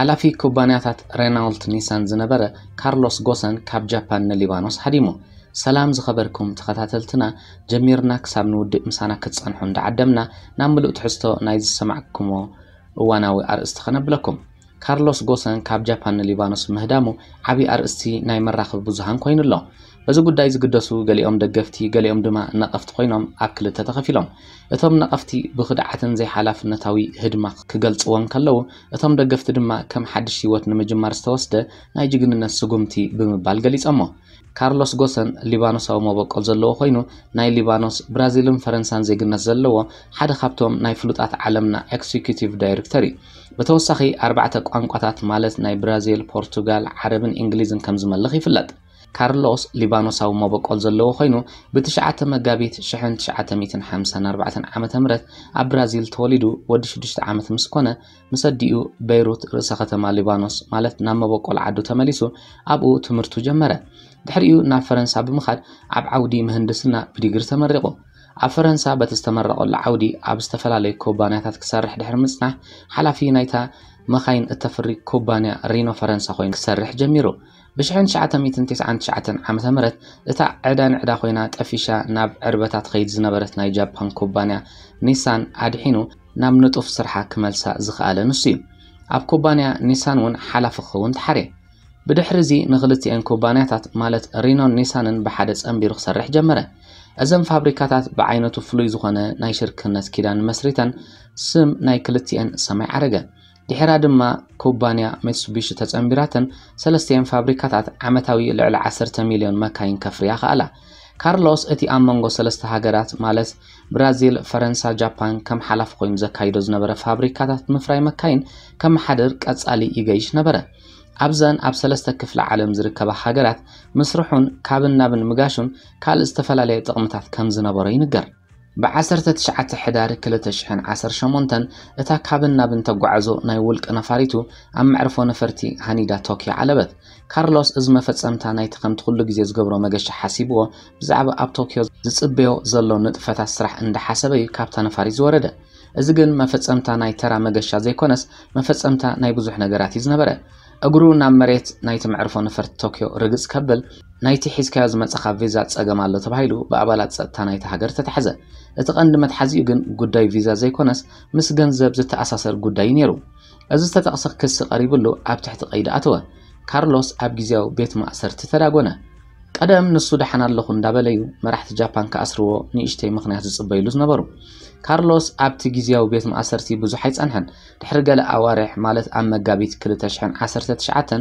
ሓላፊ ኩባንያታት ሬናልት ኒሳን ዝነበረ ካርሎስ ጎሰን ካብ ጃፓን ንሊባኖስ ሓዲሙ ሰላም ዝኸበርኩም ተኸታተልትና ጀሚርና ክሳብ ንውድእ ምሳና ክትፀንሑ እንዳዓደምና ናብ ምሉእ ትሕዝቶ ናይ ዝሰማዕኩሞ እዋናዊ ኣርእስቲ ከነብለኩም ካርሎስ ጎሰን ካብ ጃፓን ንሊባኖስ ምህዳሙ ዓብዪ ኣርእስቲ ናይ መራኽቢ ብዙሃን ኮይኑ ኣሎ እዚ ጉዳይ ዝግደሱ ገሊኦም ደገፍቲ ገሊኦም ድማ ነቐፍቲ ኮይኖም ኣብ ክልተ ተኸፊሎም እቶም ነቐፍቲ ብኽድዓትን ዘይሓላፍነታዊ ህድማ ክገልጽዎም ከለዉ እቶም ደገፍቲ ድማ ከም ሓድሽ ህይወት ንምጅማር ዝተወስደ ናይ ጅግንነት ስጉምቲ ብምባል ገሊፆሞ ካርሎስ ጎሰን ሊባኖሳዊ መበቆል ዘለዎ ኮይኑ ናይ ሊባኖስ ብራዚልን ፈረንሳን ዜግነት ዘለዎ ሓደ ካብቶም ናይ ፍሉጣት ዓለምና ኤክስኪቲቭ ዳይሬክተር እዩ ብተወሳኺ ኣርባዕተ ቋንቋታት ማለት ናይ ብራዚል ፖርቱጋል ዓረብን እንግሊዝን ከም ዝመልኽ ይፍለጥ ካርሎስ ሊባኖሳዊ መበቆል ዘለዎ ኮይኑ ብ9 መጋቢት 1954 ዓ ም ኣብ ብራዚል ተወሊዱ ወዲ 6 ዓመት ምስ ኮነ ምስ በይሩት ርእሰ ከተማ ሊባኖስ ማለት ናብ መበቆል ዓዱ ተመሊሱ ኣብኡ ትምህርቱ ጀመረ ድሕሪኡ ናብ ፈረንሳ ብምኻድ ኣብ ዓውዲ ምህንድስና ብዲግሪ ተመሪቑ ኣብ ፈረንሳ በቲ ዝተመረቐሉ ዓውዲ ኣብ ዝተፈላለዩ ኩባንያታት ክሰርሕ ድሕሪ ምፅናሕ ሓላፊ ናይታ መኻይን እተፍሪ ኩባንያ ሪኖ ፈረንሳ ኮይኑ ክሰርሕ ጀሚሩ ብ1999 ዓ ም እታ ዕዳ ንዕዳ ኮይና ጠፊሻ ናብ ዕርበታት ከይድ ዝነበረት ናይ ጃፓን ኩባንያ ኒሳን ኣድሒኑ ናብ ንጡፍ ስርሓ ክመልሳ ዝኽኣለ ንሱ እዩ ኣብ ኩባንያ ኒሳን እውን ሓላፊ ክኸውን ተሓርየ ብድሕሪ እዚ ንክልቲአን ኩባንያታት ማለት ሪኖን ኒሳንን ብሓደ ፀንቢሩ ክሰርሕ ጀመረ እዘን ፋብሪካታት ብዓይነቱ ፍሉይ ዝኾነ ናይ ሽርክነት ኪዳን መስሪተን ስም ናይ ክልቲአን ሰማይ ዓረገ ድሕራ ድማ ኩባንያ ሜትሱቢሺ ተፀምቢራተን ሰለስተን ፋብሪካታት ዓመታዊ ልዕሊ 10 ሚልዮን መካይን ከፍርያ ክኣላ ካርሎስ እቲ ኣብ መንጎ ሰለስተ ሃገራት ማለት ብራዚል ፈረንሳ ጃፓን ከም ሓላፍ ኮይኑ ዘካይዶ ዝነበረ ፋብሪካታት ምፍራይ መካይን ከመሓድር ቀጻሊ ይገይሽ ነበረ ኣብዘን ኣብ ሰለስተ ክፍሊ ዓለም ዝርከባ ሃገራት ምስርሑን ካብን ናብን ምጋሹን ካልእ ዝተፈላለየ ጥቕምታት ከም ዝነበሮ ይንገር ብዓሰርተ ትሽዓተ ሕዳር 218 እታ ካብን ናብን ተጓዓዞ ናይ ውልቀ ነፋሪቱ ኣብ መዕርፎ ነፈርቲ ሃኒዳ ቶኪዮ ዓለበት ካርሎስ እዚ መፈፀምታ ናይቲ ከምቲ ኩሉ ግዜ ዝገብሮ መገሻ ሓሲብዎ ብዛዕባ ኣብ ቶኪዮ ዝፅበዮ ዘሎ ንጥፈታት ስራሕ እንዳሓሰበ እዩ ካብታ ነፋሪት ዝወረደ እዚ ግን መፈፀምታ ናይ ተራ መገሻ ዘይኮነስ መፈፀምታ ናይ ብዙሕ ነገራት እዩ ዝነበረ እግሩ ናብ መሬት ናይቲ መዕርፎ ነፈርቲ ቶኪዮ ርግጽ ከብል ናይቲ ሒዝካዮ ዝመፀኻ ቪዛ ፀገም ኣሎ ተባሂሉ ብኣባላት ፀጥታ ናይቲ ሃገር ተታሕዘ እቲ ቀንዲ መትሓዚኡ ግን ጉዳይ ቪዛ ዘይኮነስ ምስ ገንዘብ ዝተኣሳሰር ጉዳይ እዩ ነይሩ እዚ ዝተጠቕሰ ክሲ ቀሪቡሉ ኣብ ትሕቲ ቀይዲ ኣተወ ካርሎስ ኣብ ግዜያዊ ቤት ማእሰርቲ ተዳጎነ ቀደም ንሱ ደሓን ኣለኹ እዩ መራሕቲ ጃፓን ክኣስርዎ ንእሽተይ ምክንያት ዝፅበይሉ ዝነበሩ ካርሎስ ኣብቲ ግዜያዊ ቤት ማእሰርቲ ብዙሕ ኣይፀንሐን ድሕሪ ገለ ኣዋርሕ ማለት ኣብ መጋቢት 219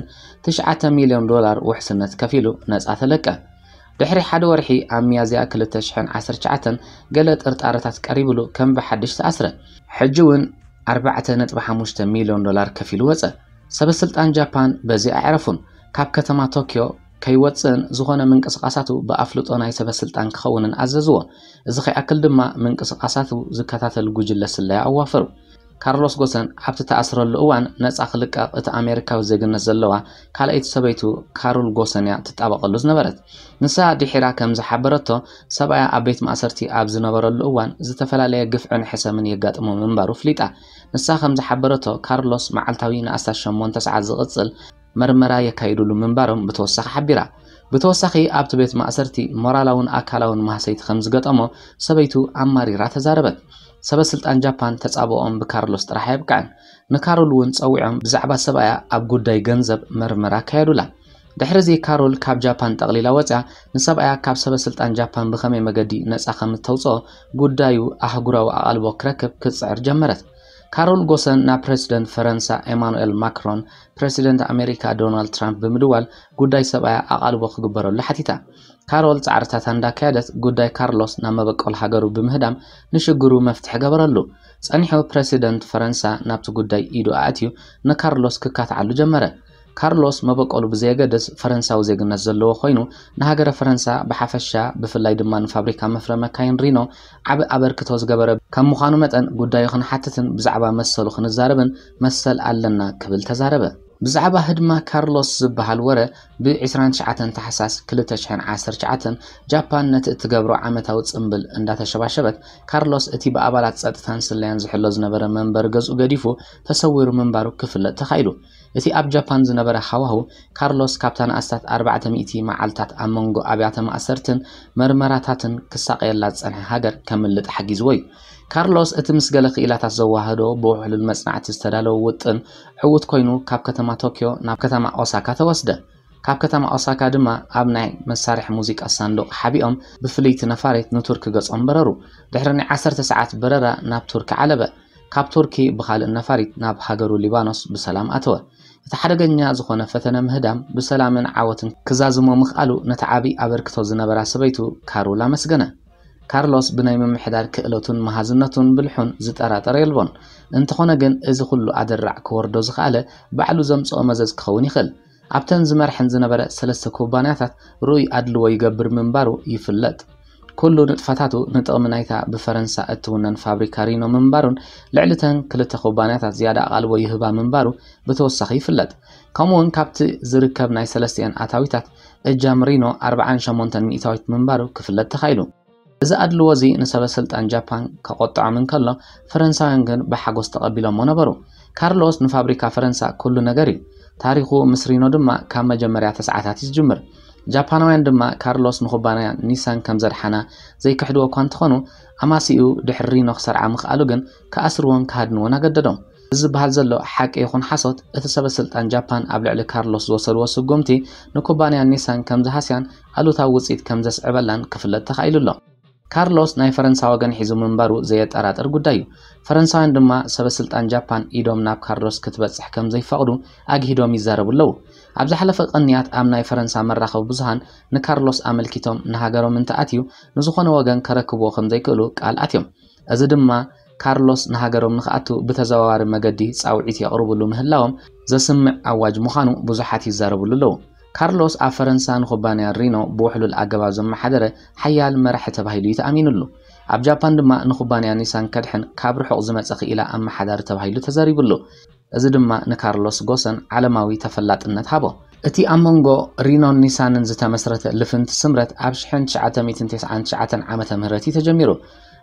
9 ሚልዮን ዶላር ውሕስነት ከፊ ኢሉ ነፃ ተለቀ ድሕሪ ሓደ ወርሒ ኣብ ሚያዝያ 219 ገለ ጥርጣረታት ቀሪብሉ ከም ብሓድሽ ተኣስረ ሕጂ እውን 4.5 ሚልዮን ዶላር ከፊ ኢሉ ወፀ ሰበስልጣን ጃፓን በዚ ኣዕረፉን ካብ ከተማ ቶኪዮ ከይወፅን ዝኾነ ምንቅስቃሳቱ ብኣፍልጦ ናይ ሰበ ስልጣን ክኸውንን ኣዘዝዎ እዚ ከይኣክል ድማ ምንቅስቃሳቱ ዝከታተል ጉጅለ ስለይ ኣዋፈሩ ካርሎስ ጎሰን ኣብቲ ተኣስረሉ እዋን ነፃ ክልቀቕ እቲ ኣሜሪካዊ ዜግነት ዘለዋ ካልኣይቲ ሰበይቱ ካሩል ጎሰን እያ ትጣበቐሉ ዝነበረት ንሳ ድሒራ ከም ዝሓበረቶ ሰብኣያ ኣብ ቤት ማእሰርቲ ኣብ ዝነበረሉ እዋን ዝተፈላለየ ግፍዕን ሕሰምን የጋጥሞ ምንባሩ ፍሊጣ ንሳ ከም ዝሓበረቶ ካርሎስ መዓልታዊ ንኣስታት 8 ሰዓት ዝቕፅል መርመራ የካይድሉ ምንባሮም ብተወሳኺ ሓቢራ ብተወሳኺ ኣብቲ ቤት ማእሰርቲ ሞራላውን ኣካላውን ማህሰይቲ ከም ዝገጠሞ ሰበይቱ ኣማሪራ ተዛረበት ሰበስልጣን ጃፓን ተፃብኦም ብካርሎስ ጥራሕ የብቃዕን ንካሮል እውን ፀዊዖም ብዛዕባ ሰብኣያ ኣብ ጉዳይ ገንዘብ መርመራ ካየዱላ ድሕሪ ድሕሪዚ ካሮል ካብ ጃፓን ጠቕሊላ ወፅያ ንሰብኣያ ካብ ሰበስልጣን ጃፓን ብኸመይ መገዲ ነፃ ከም እተውፅኦ ጉዳዩ ኣህጉራዊ ኣቓልቦ ክረክብ ክትፅዕር ጀመረት ካሮል ጎሰን እና ፕሬዚደንት ፈረንሳ ኤማኑኤል ማክሮን ፕሬዚደንት ኣሜሪካ ዶናልድ ትራምፕ ብምድዋል ጉዳይ ሰብኣያ ኣቓልቦ ክግበረሉ ሓቲታ ካሮል ፃዕርታታ እንዳካየደት ጉዳይ ካርሎስ ናብ መበቆል ሃገሩ ብምህዳም ንሽግሩ መፍትሒ ገበረሉ ጸኒሑ ፕሬዚደንት ፈረንሳ ናብቲ ጉዳይ ኢዱ ኣእትዩ ንካርሎስ ክካትዓሉ ጀመረ ካርሎስ መበቀሉ ብዘየገድስ ፈረንሳዊ ዜግነት ዘለዎ ኮይኑ ንሃገረ ፈረንሳ ብሓፈሻ ብፍላይ ድማ ንፋብሪካ መፍረ መካይን ሪኖ ዓብ ኣበርክቶ ዝገበረ ከም ምዃኑ መጠን ጉዳዩ ክንሓትትን ብዛዕባ መሰሉ ክንዛረብን መሰል ኣለና ክብል ተዛረበ ብዛዕባ ህድማ ካርሎስ ዝበሃል ወረ ብ29 ታሕሳስ 219 ጃፓን ነቲ እትገብሮ ዓመታዊ ፅምብል እንዳተሸባሸበት ካርሎስ እቲ ብኣባላት ፀጥታን ስለያን ዝሕሎ ዝነበረ መንበሪ ገዝኡ ገዲፉ ተሰዊሩ ምንባሩ ክፍለጥ ተኻኢሉ እቲ ኣብ ጃፓን ዝነበረ ሃዋህው ካርሎስ ካብታ ንኣስታት 400 መዓልታት ኣብ መንጎ ኣብያተ ማእሰርትን መርመራታትን ክሳቀየላ ዝፀንሐ ሃገር ከምልጥ ሓጊዝዎ እዩ ካርሎስ እቲ ምስ ገለ ክኢላታት ዘዋህዶ ብውሕሉል መፅናዕቲ ዝተዳለወ ውጥን ዕውት ኮይኑ ካብ ከተማ ቶኪዮ ናብ ከተማ ኦሳካ ተወስደ ካብ ከተማ ኦሳካ ድማ ኣብ ናይ መሳርሒ ሙዚቃ ሳንዱቕ ሓቢኦም ብፍልይቲ ነፋሪት ንቱርኪ ገጾም በረሩ ድሕሪ ናይ 1 ሰዓት በረራ ናብ ቱርኪ ዓለበ ካብ ቱርኪ ብካልእ ነፋሪት ናብ ሃገሩ ሊባኖስ ብሰላም ኣተወ እቲ ሓደገኛ ዝኾነ ፈተነ ምህዳም ብሰላምን ዓወትን ክዛዝሞ ምኽኣሉ ነቲ ዓብዪ ኣበርክቶ ዝነበራ ሰበይቱ ካሩል ኣመስገነ ካርሎስ ብናይ ምምሕዳር ክእለቱን መሃዝነቱን ብልሑን ዝጠራጠረ የልቦን እንተኾነ ግን እዚ ኩሉ ኣደራዕ ክወርዶ ዝኽኣለ ባዕሉ ዘምፅኦ መዘዝ ክኸውን ይኽእል ኣብተን ዝመርሐን ዝነበረ ሰለስተ ኩባንያታት ርኡይ ኣድልዎ ይገብር ምንባሩ ይፍለጥ ኩሉ ንጥፈታቱ ንጥቕሚ ናይታ ብፈረንሳ እትውነን ፋብሪካ ሪኖ ምንባሩን ልዕሊተን ክልተ ኩባንያታት ዝያዳ ኣቓልቦ ይህባ ምንባሩ ብተወሳኺ ይፍለጥ ከምኡውን ካብቲ ዝርከብ ናይ ሰለስቲአን ኣታዊታት እጃም ሪኖ 48 ሚእታዊት ምንባሩ ክፍለጥ ተኻኢሉ እዚ ኣድልዎ እዚ ንሰበስልጣን ጃፓን ከቆጥዖምን ከሎ ፈረንሳውያን ግን ብሓጎስ ተቐቢሎሞ ነበሩ ካርሎስ ንፋብሪካ ፈረንሳ ኩሉ ነገር እዩ ታሪኹ ምስ ሪኖ ድማ ካብ መጀመርያ ተስዓታት እዩ ዝጅምር ጃፓናውያን ድማ ካርሎስ ንኩባንያ ኒሳን ከም ዘድሓና ዘይክሕድዎ እኳ እንትኾኑ ኣማሲኡ ድሕሪ ንኽሰርዓ ምኽኣሉ ግን ክኣስርዎን ክሃድንዎን ኣገደዶም ዝብሃል ዘሎ ሓቂ ይኹን ሓሶት እቲ ሰበ ስልጣን ጃፓን ኣብ ልዕሊ ካርሎስ ዝወሰድዎ ስጉምቲ ንኩባንያ ኒሳን ከም ዝሃስያን ኣሉታዊ ውፅኢት ከም ዘስዕበላን ክፍለጥ ተኻኢሉ ኣሎ ካርሎስ ናይ ፈረንሳ ወገን ሒዙ ምንባሩ ዘየጠራጥር ጉዳይ እዩ ፈረንሳውያን ድማ ሰበ ስልጣን ጃፓን ኢዶም ናብ ካርሎስ ክትበፅሕ ከም ዘይፈቕዱ ኣግሂዶም ይዛረቡ ኣለዉ ኣብ ዝሓለፈ ቀንያት ኣብ ናይ ፈረንሳ መራኸቢ ብዙሃን ንካርሎስ ኣመልኪቶም ንሃገሮም እንተኣትዩ ንዝኾነ ወገን ከረክብዎ ከም ዘይክእሉ ቃል ኣትዮም እዚ ድማ ካርሎስ ንሃገሮም ንክኣቱ ብተዘዋዋሪ መገዲ ፃውዒት የቕርብሉ ምህላዎም ዘስምዕ ኣዋጅ ምዃኑ ብዙሓት ይዛረብሉ ኣለዉ ካርሎስ ኣብ ፈረንሳ ንኩባንያ ሪኖ ብውሕሉል ኣገባብ ዘመሓደረ ሓያል መራሒ ተባሂሉ እዩ ተኣሚኑሉ ኣብ ጃፓን ድማ ንኩባንያ ኒሳን ከድሕን ካብ ርሑቕ ዝመፀ ክኢላ ኣመሓዳሪ ተባሂሉ ተዘሪቡሉ እዚ ድማ ንካርሎስ ጎሰን ዓለማዊ ተፈላጥነት ሃቦ እቲ ኣብ መንጎ ሪኖን ኒሳንን ዝተመስረተ ልፍንቲ ስምረት ኣብ 1999 ዓ ም እዩ ተጀሚሩ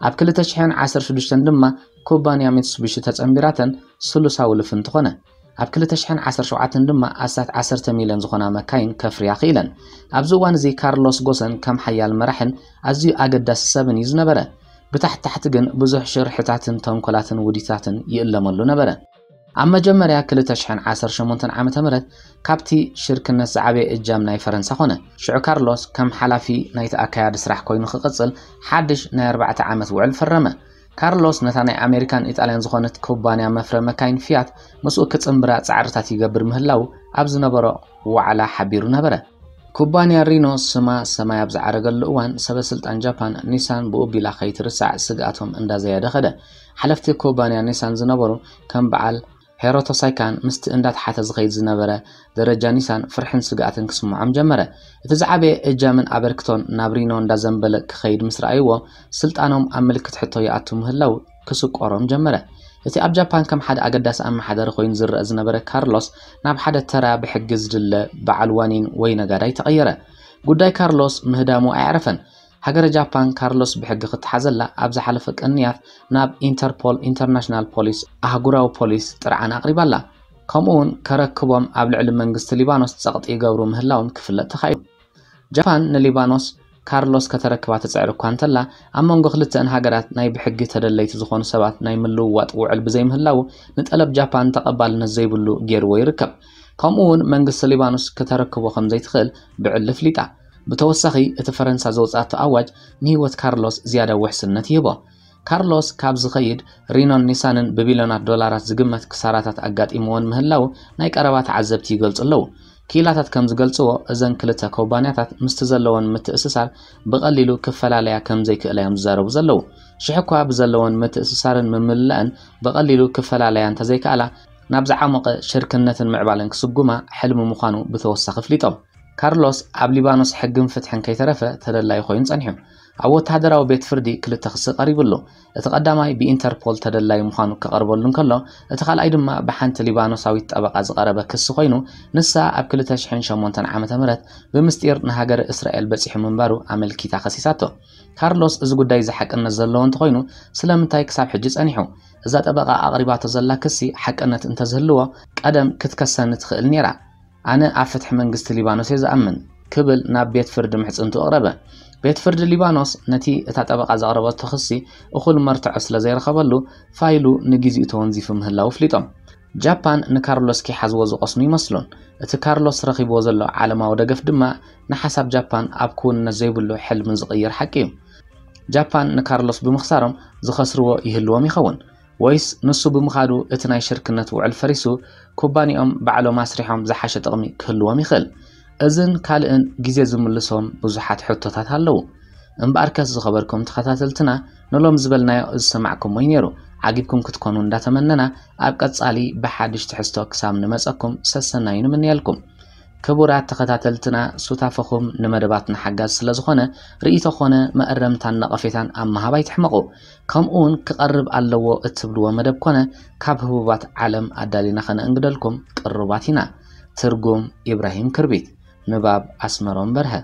ኣብ 216 ድማ ኩባንያ ሚትስቢሽ ተፀንቢራተን ስሉሳዊ ልፍንቲ ኾነ ኣብ 217 ድማ ኣሳት 10 ሚልዮን ዝኾና መካይን ከፍርያ ክኢለን ኣብዚ እዋን እዚ ካርሎስ ጎሰን ከም ሓያል መራሕን ኣዝዩ ኣገዳሲ ሰብን እዩ ዝነበረ ብታሕታሕቲ ግን ብዙሕ ሽርሕታትን ተንኮላትን ውዲታትን ይእለመሉ ነበረ ኣብ መጀመርያ 218 ዓ ም ካብቲ ሽርክነት ዝዓበየ እጃም ናይ ፈረንሳ ኾነ ሽዑ ካርሎስ ከም ሓላፊ ናይቲ ኣካያዲ ስራሕ ኮይኑ ክቕፅል ሓድሽ ናይ 4 ዓመት ውዕል ፈረመ ካርሎስ ነታ ናይ ኣሜሪካን ኢጣልያን ዝኾነት ኩባንያ መፍረ መካይን ፊያት ምስኡ ክፅምብራ ፃዕርታት ይገብር ምህላው ኣብ ዝነበሮ ዋዕላ ሓቢሩ ነበረ ኩባንያ ሪኖ ስማ ሰማይ ኣብ ዝዓረገሉ እዋን ሰበ ስልጣን ጃፓን ኒሳን ብኡ ቢላ ከይትርሳዕ ስግኣቶም እንዳዘየደ ኸደ ሓለፍቲ ኩባንያ ኒሳን ዝነበሩ ከም በዓል ሄሮቶሳይካን ምስቲ እንዳተሓተ ዝኸይድ ዝነበረ ደረጃ ኒሳን ፍርሕን ስግኣትን ክስምዖም ጀመረ እቲ ዝዓበየ እጃምን ኣበርክቶን ናብ ሪኖ እንዳዘንበለ ክኸይድ ምስ ረኣይዎ ስልጣኖም ኣብ ምልክት ሕቶ ይኣቱ ምህላው ክስቆሮም ጀመረ እቲ ኣብ ጃፓን ከም ሓደ ኣገዳሲ ኣመሓደሪ ኮይኑ ዝረአ ዝነበረ ካርሎስ ናብ ሓደ ተራ ብሕጊ ዝድለ በዓል ዋኒን ወይ ነጋዳይ ተቐየረ ጉዳይ ካርሎስ ምህዳሙ ኣይዕረፈን ሃገረ ጃፓን ካርሎስ ብሕጊ ክትሓዘላ ኣብ ዝሓለፈ ቅንያት ናብ ኢንተርፖል ኢንተርናሽናል ፖሊስ ኣህጉራዊ ፖሊስ ጥርዓን ኣቕሪባኣላ ከምኡ ከምኡውን ከረክቦም ኣብ ልዕሊ መንግስቲ ሊባኖስ ፀቕጢ ይገብሩ ምህላውን ክፍለጥ ተኻይዱ ጃፓን ንሊባኖስ ካርሎስ ከተረክባ ተፅዕር እኳ እንተላ ኣብ መንጎ ክልተአን ሃገራት ናይ ብሕጊ ተደለይቲ ዝኾኑ ሰባት ናይ ምልውዋጥ ውዕል ብዘይምህላው ንጠለብ ጃፓን ተቐባልነት ዘይብሉ ገይርዎ ይርከብ ከምኡ ውን መንግስቲ ሊባኖስ ክተረክቦ ከም ዘይትኽእል ብዕል ፍሊጣ ብተወሳኺ እቲ ፈረንሳ ዘውፅኣቶ ኣዋጅ ንህይወት ካርሎስ ዝያዳ ውሕስነት ይህቦ ካርሎስ ካብ ዝኸይድ ሪኖን ኒሳንን ብቢልዮናት ዶላራት ዝግመት ክሳራታት ኣጋጢሞዎን ምህላው ናይ ቀረባ ተዓዘብቲ ይገልጹ ኣለዉ ክኢላታት ከም ዝገልጽዎ እዘን ክልተ ኩባንያታት ምስቲ ዘለዎን ምትእስሳር ብቐሊሉ ክፈላለያ ከም ዘይክእለዮም ዝዛረቡ ዘለዉ ሽሕ እኳ ብዘለዎን ምትእስሳርን ምምላእን ብቐሊሉ ክፈላለያ እንተዘይከኣላ ናብ ዝዓመቐ ሽርክነትን ምዕባልን ክስጉማ ሕልሚ ምዃኑ ብተወሳኺ ኣፍሊጦም ካርሎስ ኣብ ሊባኖስ ሕግን ፍትሕን ከይተረፈ ተደላይ ኮይኑ ጸኒሑ ኣብ ወተሃደራዊ ቤት ፍርዲ ክልተ ክሲ ቀሪቡ ኣሎ እቲ ቀዳማይ ብኢንተርፖል ተደላይ ምዃኑ ከቐርበሉ እንከሎ እቲ ካልኣይ ድማ ብሓንቲ ሊባኖሳዊት ጠበቓ ዝቐረበ ክሲ ኮይኑ ንሳ ኣብ 208 ዓ ም ብምስጢር ንሃገር እስራኤል በፂሑ ምንባሩ ኣመልኪታ ከሲሳቶ ካርሎስ እዚ ጉዳይ ዝሓቅነት ዘለዎ እንተኮይኑ ስለምንታይ ክሳብ ሕጂ ጸኒሑ እዛ ጠበቓ ኣቕሪባቶ ዘላ ክሲ ሓቅነት እንተዝህልዎ ቀደም ክትከሰን ትኽእል ነይራ أنا أفتح من قست ليبانوس يزأمن كبل ناب بيت فرد محصنتو أقربه ቤት ፍርዲ ሊባኖስ ነቲ እታ ጠበቓ ዘቕረቦ ተኽሲ እኹል መርትዖ ስለ ዘይረኸበሉ ፋይሉ ንግዚኡ ተወንዚፉ ምህላው ፍሊጦም ጃፓን ንካርሎስ ኪሓዝዎ ዝቆስኑ ይመስሉን እቲ ካርሎስ ረኺብዎ ዘሎ ዓለማዊ ደገፍ ድማ ንሓሳብ ጃፓን ኣብ ክውንነት ዘይብሉ ሕልምን ዝቕይር ሓቂ እዩ ጃፓን ንካርሎስ ብምኽሳሮም ዝኸስርዎ ይህልዎም ይኸውን ወይስ ንሱ ብምኻዱ እቲ ናይ ሽርክነት ውዕል ፈሪሱ ኩባንኦም ባዕሎም ኣስሪሖም ዝሓሸ ጥቕሚ ክህልዎም ይኽእል እዝን ካልእን ግዜ ዝምልሶም ብዙሓት ሕቶታት ኣለዉ እምበኣር ከስ ዝኸበርኩም ተኸታተልትና ንሎም ዝበልናዮ ዝሰማዕኩም ወይ ነይሩ ዓጊብኩም ክትኮኑ እንዳተመነና ኣብ ቀጻሊ ብሓድሽ ትሕዝቶ ክሳብ ንመጸኩም ሰሰናዩ ንምንየልኩም ክቡራት ተኸታተልትና ሱታፈኹም ንመደባት ንሓጋዝ ስለ ዝኾነ ርእቶ ኾነ መእረምታን ነቐፌታን ኣብ መሃባ ይትሕመቑ ከምኡ ውን ክቐርብ ኣለዎ እትብልዎ መደብ ኮነ ካብ ህቡባት ዓለም ኣዳሊና ኸነእንግደልኩም ቅርባት ኢና ትርጉም ኢብራሂም ክርቢት ምባብ ኣስመሮም በርሀ